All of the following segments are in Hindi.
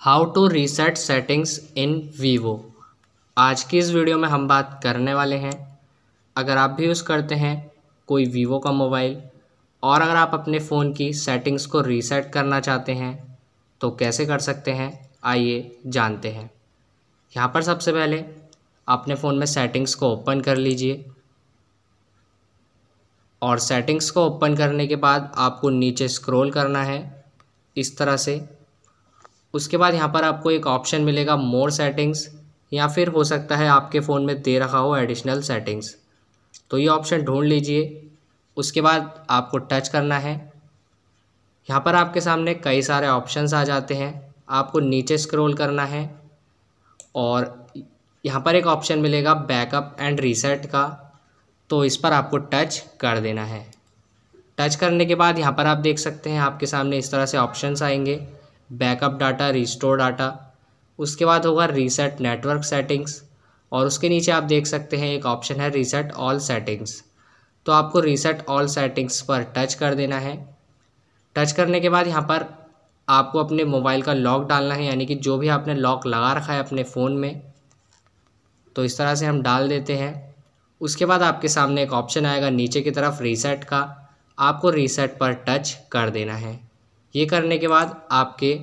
how to reset settings in Vivo आज की इस वीडियो में हम बात करने वाले हैं अगर आप भी यूज़ करते हैं कोई वीवो का मोबाइल और अगर आप अपने फ़ोन की सेटिंग्स को रीसेट करना चाहते हैं तो कैसे कर सकते हैं आइए जानते हैं यहाँ पर सबसे पहले अपने फ़ोन में सेटिंग्स को ओपन कर लीजिए और सेटिंग्स को ओपन करने के बाद आपको नीचे स्क्रॉल करना है इस तरह से उसके बाद यहाँ पर आपको एक ऑप्शन मिलेगा मोर सेटिंग्स या फिर हो सकता है आपके फ़ोन में दे रखा हो एडिशनल सेटिंग्स तो ये ऑप्शन ढूंढ लीजिए उसके बाद आपको टच करना है यहाँ पर आपके सामने कई सारे ऑप्शंस आ जाते हैं आपको नीचे स्क्रॉल करना है और यहाँ पर एक ऑप्शन मिलेगा बैकअप एंड रीसेट का तो इस पर आपको टच कर देना है टच करने के बाद यहाँ पर आप देख सकते हैं आपके सामने इस तरह से ऑप्शंस आएंगे बैकअप डाटा रिस्टोर डाटा उसके बाद होगा रीसेट नेटवर्क सेटिंग्स और उसके नीचे आप देख सकते हैं एक ऑप्शन है रीसेट ऑल सेटिंग्स तो आपको रीसेट ऑल सेटिंग्स पर टच कर देना है टच करने के बाद यहाँ पर आपको अपने मोबाइल का लॉक डालना है यानी कि जो भी आपने लॉक लगा रखा है अपने फ़ोन में तो इस तरह से हम डाल देते हैं उसके बाद आपके सामने एक ऑप्शन आएगा नीचे की तरफ रीसेट का आपको रीसेट पर टच कर देना है ये करने के बाद आपके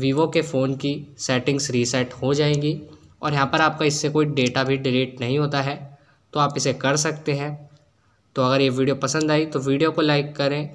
वीवो के फ़ोन की सेटिंग्स रीसेट हो जाएंगी और यहाँ पर आपका इससे कोई डेटा भी डिलीट नहीं होता है तो आप इसे कर सकते हैं तो अगर ये वीडियो पसंद आई तो वीडियो को लाइक करें